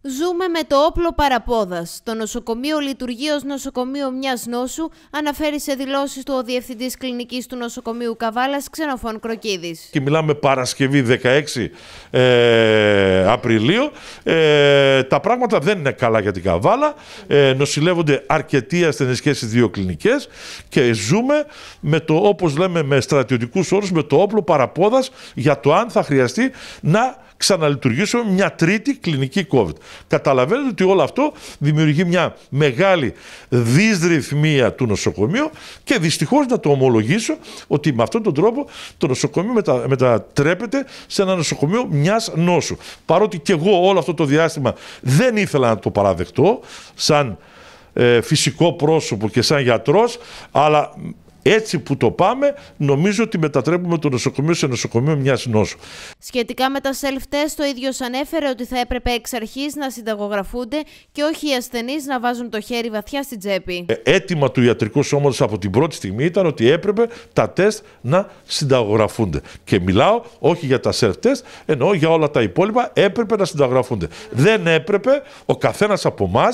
Ζούμε με το όπλο παραπόδας. Το νοσοκομείο λειτουργεί ω νοσοκομείο μιας νόσου, αναφέρει σε δηλώσεις του ο διευθυντής κλινικής του νοσοκομείου Καβάλας, Ξενοφών Κροκίδης. Και μιλάμε Παρασκευή 16 ε, Απριλίου. Ε, τα πράγματα δεν είναι καλά για την Καβάλα. Ε, νοσηλεύονται αρκετοί ασθενείς και στις δύο κλινικές και ζούμε με το, όπως λέμε, με στρατιωτικούς όρους, με το όπλο παραπόδας για το αν θα χρειαστεί να ξαναλειτουργήσουμε μια τρίτη κλινική COVID. Καταλαβαίνετε ότι όλο αυτό δημιουργεί μια μεγάλη δυσρυθμία του νοσοκομείου και δυστυχώς να το ομολογήσω ότι με αυτόν τον τρόπο το νοσοκομείο μετα, μετατρέπεται σε ένα νοσοκομείο μιας νόσου. Παρότι και εγώ όλο αυτό το διάστημα δεν ήθελα να το παραδεχτώ σαν ε, φυσικό πρόσωπο και σαν γιατρός, αλλά έτσι που το πάμε, νομίζω ότι μετατρέπουμε το νοσοκομείο σε νοσοκομείο μιας νόσου. Σχετικά με τα self-test, το ίδιος ανέφερε ότι θα έπρεπε εξ αρχής να συνταγογραφούνται και όχι οι ασθενείς να βάζουν το χέρι βαθιά στην τσέπη. Έτοιμα ε, του ιατρικού σώματος από την πρώτη στιγμή ήταν ότι έπρεπε τα τεστ να συνταγογραφούνται. Και μιλάω όχι για τα self-test, ενώ για όλα τα υπόλοιπα έπρεπε να συνταγογραφούνται. Δεν έπρεπε ο καθένας από εμάς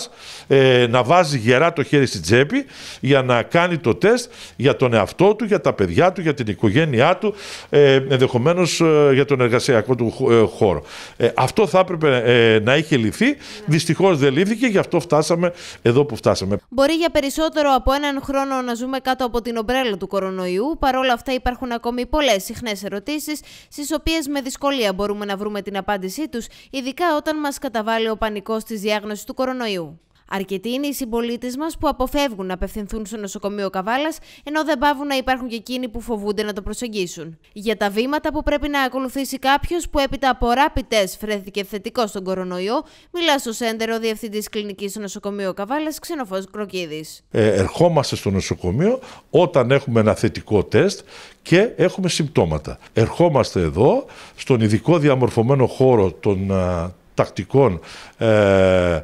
ε, να βάζει γερά το χέρι στην τσέπη για να κάνει το τεστ για τον εαυτό του, για τα παιδιά του, για την οικογένειά του, ε, ενδεχομένως ε, για τον εργασιακό του ε, χώρο. Ε, αυτό θα έπρεπε ε, να είχε λυθεί. Δυστυχώς δεν λύθηκε, γι' αυτό φτάσαμε εδώ που φτάσαμε. Μπορεί για περισσότερο από έναν χρόνο να ζούμε κάτω από την ομπρέλα του κορονοϊού. παρόλα αυτά, υπάρχουν ακόμη πολλές συχνές ερωτήσεις, στις οποίες με δυσκολία μπορούμε να βρούμε την απάντησή τους, ειδικά όταν μας καταβάλει ο πανικός της διάγνωσης του κορονοϊού. Αρκετοί είναι οι συμπολίτες μας που αποφεύγουν να απευθυνθούν στο νοσοκομείο Καβάλας, ενώ δεν πάβουν να υπάρχουν και εκείνοι που φοβούνται να το προσεγγίσουν. Για τα βήματα που πρέπει να ακολουθήσει κάποιος που έπειτα από rapid test φρέθηκε θετικό στον κορονοϊό, μιλά στο Σέντερο Διευθυντής Κλινικής στο νοσοκομείο Καβάλας, Ξενοφός Κροκίδης. Ε, ερχόμαστε στο νοσοκομείο όταν έχουμε ένα θετικό τεστ και έχουμε συμπτώματα. Ερχόμαστε εδώ, στον ειδικό διαμορφωμένο χώρο των, ε, τακτικών ε,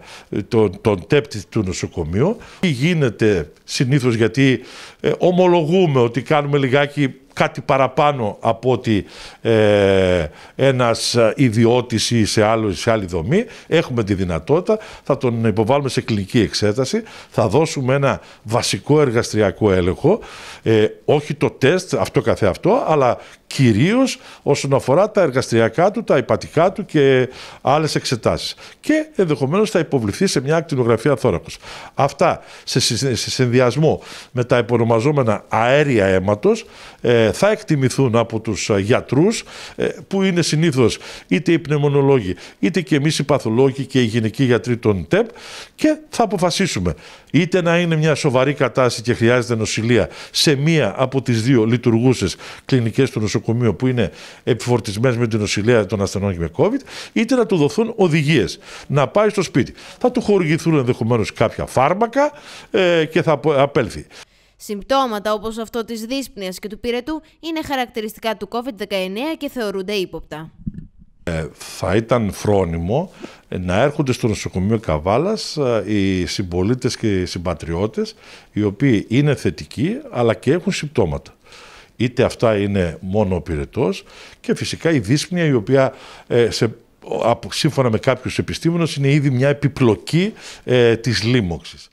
τον, τον τέπτη του νοσοκομείου. Τι γίνεται συνήθως γιατί ε, ομολογούμε ότι κάνουμε λιγάκι κάτι παραπάνω από ότι ε, ένας ιδιώτης ή σε, σε άλλη δομή. Έχουμε τη δυνατότητα, θα τον υποβάλουμε σε κλινική εξέταση, θα δώσουμε ένα βασικό εργαστριακό έλεγχο, ε, όχι το τεστ αυτό καθεαυτό, αλλά κυρίως όσον αφορά τα εργαστριακά του, τα υπατικά του και άλλες εξετάσεις. Και ενδεχομένως θα υποβληθεί σε μια ακτινογραφία θώρακος. Αυτά σε συνδυασμό με τα υπονομαζόμενα αέρια αίματος ε, θα εκτιμηθούν από τους ε, γιατρούς ε, που είναι συνήθως είτε οι πνευμονολόγοι είτε και εμείς οι παθολόγοι και οι γυναικοί γιατροί των ΤΕΠ και θα αποφασίσουμε είτε να είναι μια σοβαρή κατάσταση και χρειάζεται νοσηλεία σε μία από τις δύο λειτουργούσες κλινικές του νοσοκομείου που είναι επιφορτισμένες με την νοσηλεία των ασθενών και με COVID είτε να του δοθούν οδηγίες να πάει στο σπίτι. Θα του χορηγηθούν ενδεχομένως κάποια φάρμακα ε, και θα απέλθει. Συμπτώματα όπως αυτό της δύσπνοιας και του πυρετού είναι χαρακτηριστικά του COVID-19 και θεωρούνται ύποπτα. Ε, θα ήταν φρόνιμο να έρχονται στο νοσοκομείο Καβάλας ε, οι συμπολίτες και οι συμπατριώτες οι οποίοι είναι θετικοί αλλά και έχουν συμπτώματα είτε αυτά είναι μόνο ο πυρετός και φυσικά η δύσπνοια η οποία ε, σε, σύμφωνα με κάποιους επιστήμονες είναι ήδη μια επιπλοκή ε, της λίμωξης.